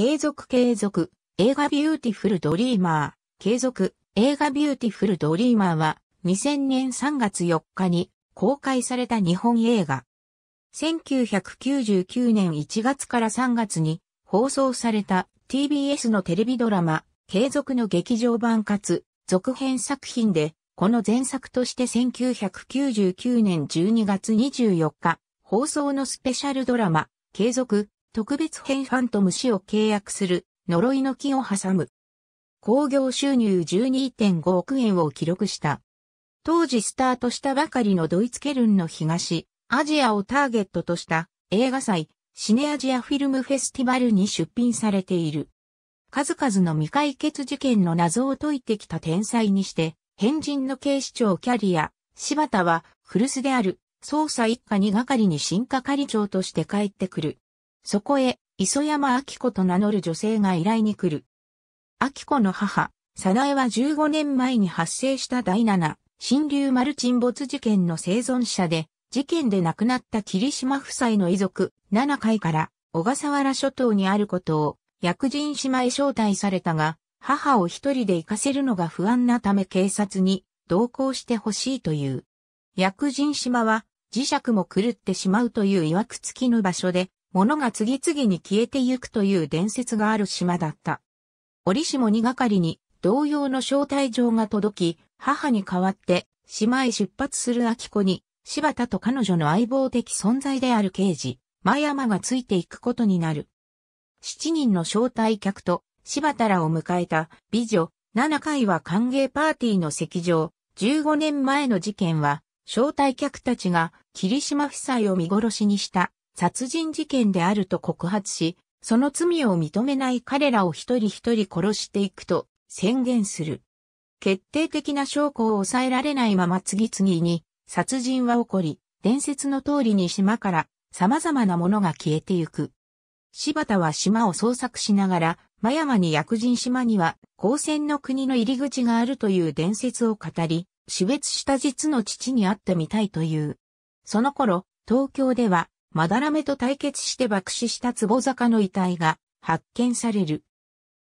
継続継続、映画ビューティフルドリーマー、継続、映画ビューティフルドリーマーは、2000年3月4日に公開された日本映画。1999年1月から3月に放送された TBS のテレビドラマ、継続の劇場版かつ、続編作品で、この前作として1999年12月24日、放送のスペシャルドラマ、継続、特別編ファントム氏を契約する呪いの木を挟む。興行収入12.5億円を記録した。当時スタートしたばかりのドイツケルンの東、アジアをターゲットとした映画祭、シネアジアフィルムフェスティバルに出品されている。数々の未解決事件の謎を解いてきた天才にして、変人の警視庁キャリア、柴田は古巣である捜査一課に係に進化係長として帰ってくる。そこへ、磯山明子と名乗る女性が依頼に来る。明子の母、早苗は15年前に発生した第七、新流丸沈没事件の生存者で、事件で亡くなった霧島夫妻の遺族、七回から小笠原諸島にあることを、薬人島へ招待されたが、母を一人で行かせるのが不安なため警察に同行してほしいという。薬人島は磁石も狂ってしまうという曰くつきの場所で、物が次々に消えてゆくという伝説がある島だった。折しも2がかりに同様の招待状が届き、母に代わって島へ出発する秋子に、柴田と彼女の相棒的存在である刑事、真山がついていくことになる。7人の招待客と柴田らを迎えた美女、7回は歓迎パーティーの席上、15年前の事件は、招待客たちが霧島夫妻を見殺しにした殺人事件であると告発し、その罪を認めない彼らを一人一人殺していくと宣言する。決定的な証拠を抑えられないまま次々に殺人は起こり、伝説の通りに島から様々なものが消えてゆく。柴田は島を捜索しながら、真山に薬人島には光線の国の入り口があるという伝説を語り、死別した実の父に会ってみたいという。その頃、東京ではまだらめと対決して爆死した壺坂の遺体が発見される。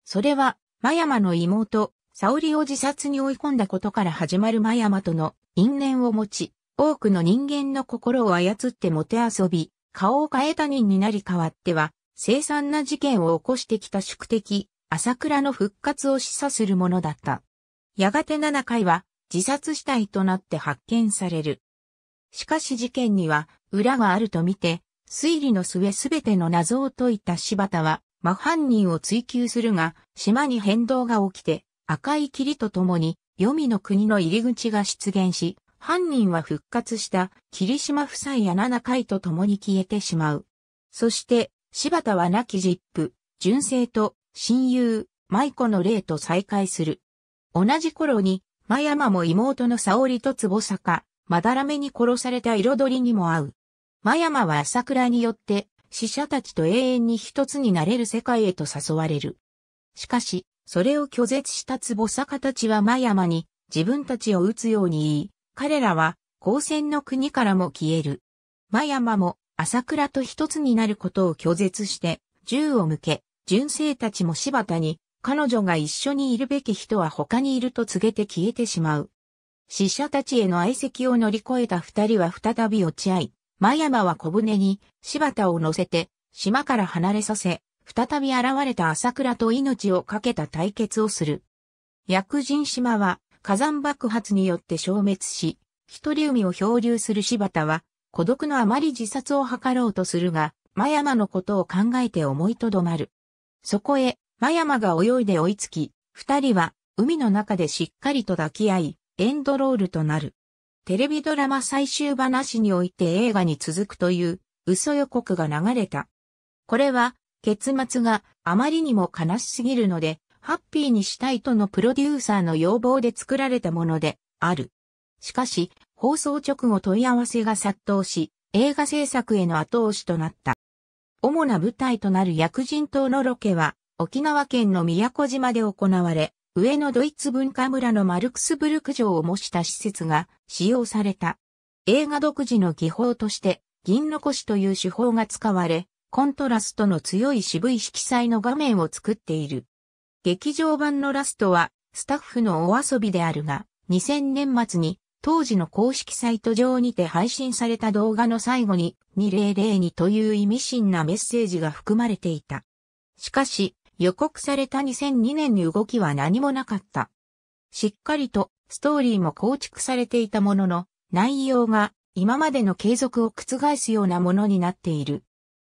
それは、真山の妹、沙織を自殺に追い込んだことから始まる真山との因縁を持ち、多くの人間の心を操ってもて遊び、顔を変えた人になり変わっては、凄惨な事件を起こしてきた宿敵、朝倉の復活を示唆するものだった。やがて7回は、自殺死体となって発見される。しかし事件には裏があるとみて、推理の末すべての謎を解いた柴田は、真犯人を追求するが、島に変動が起きて、赤い霧とともに、黄泉の国の入り口が出現し、犯人は復活した霧島夫妻や七回と共に消えてしまう。そして、柴田は亡きジップ、純正と親友、舞子の霊と再会する。同じ頃に、真山も妹の沙織と坪坂、まだらめに殺された彩りにも合う。真山は朝倉によって死者たちと永遠に一つになれる世界へと誘われる。しかし、それを拒絶した壺坂たちは真山に自分たちを撃つように言い、彼らは光線の国からも消える。真山も朝倉と一つになることを拒絶して銃を向け、純正たちも柴田に彼女が一緒にいるべき人は他にいると告げて消えてしまう。死者たちへの愛席を乗り越えた二人は再び落ち合い、真山は小舟に柴田を乗せて島から離れさせ、再び現れた朝倉と命を懸けた対決をする。薬人島は火山爆発によって消滅し、一人海を漂流する柴田は、孤独のあまり自殺を図ろうとするが、真山のことを考えて思いとどまる。そこへ、真山が泳いで追いつき、二人は海の中でしっかりと抱き合い、エンドロールとなる。テレビドラマ最終話において映画に続くという嘘予告が流れた。これは結末があまりにも悲しすぎるので、ハッピーにしたいとのプロデューサーの要望で作られたものである。しかし、放送直後問い合わせが殺到し、映画制作への後押しとなった。主な舞台となる薬人島のロケは、沖縄県の宮古島で行われ、上野ドイツ文化村のマルクスブルク城を模した施設が使用された。映画独自の技法として、銀残しという手法が使われ、コントラストの強い渋い色彩の画面を作っている。劇場版のラストは、スタッフのお遊びであるが、2000年末に当時の公式サイト上にて配信された動画の最後に2002という意味深なメッセージが含まれていた。しかし、予告された2002年に動きは何もなかった。しっかりとストーリーも構築されていたものの、内容が今までの継続を覆すようなものになっている。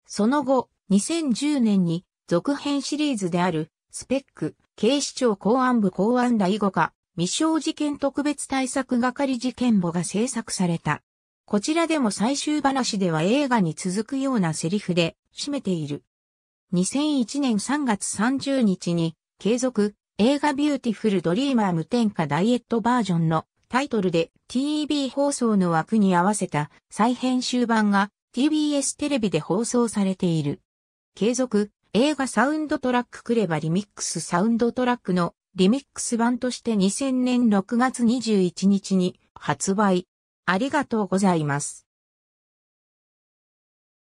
その後、2010年に続編シリーズであるスペック警視庁公安部公安第5課未傷事件特別対策係事件簿が制作された。こちらでも最終話では映画に続くようなセリフで締めている。2001年3月30日に継続映画ビューティフルドリーマー無添加ダイエットバージョンのタイトルで TEB 放送の枠に合わせた再編集版が TBS テレビで放送されている。継続映画サウンドトラッククレバリミックスサウンドトラックのリミックス版として2000年6月21日に発売。ありがとうございます。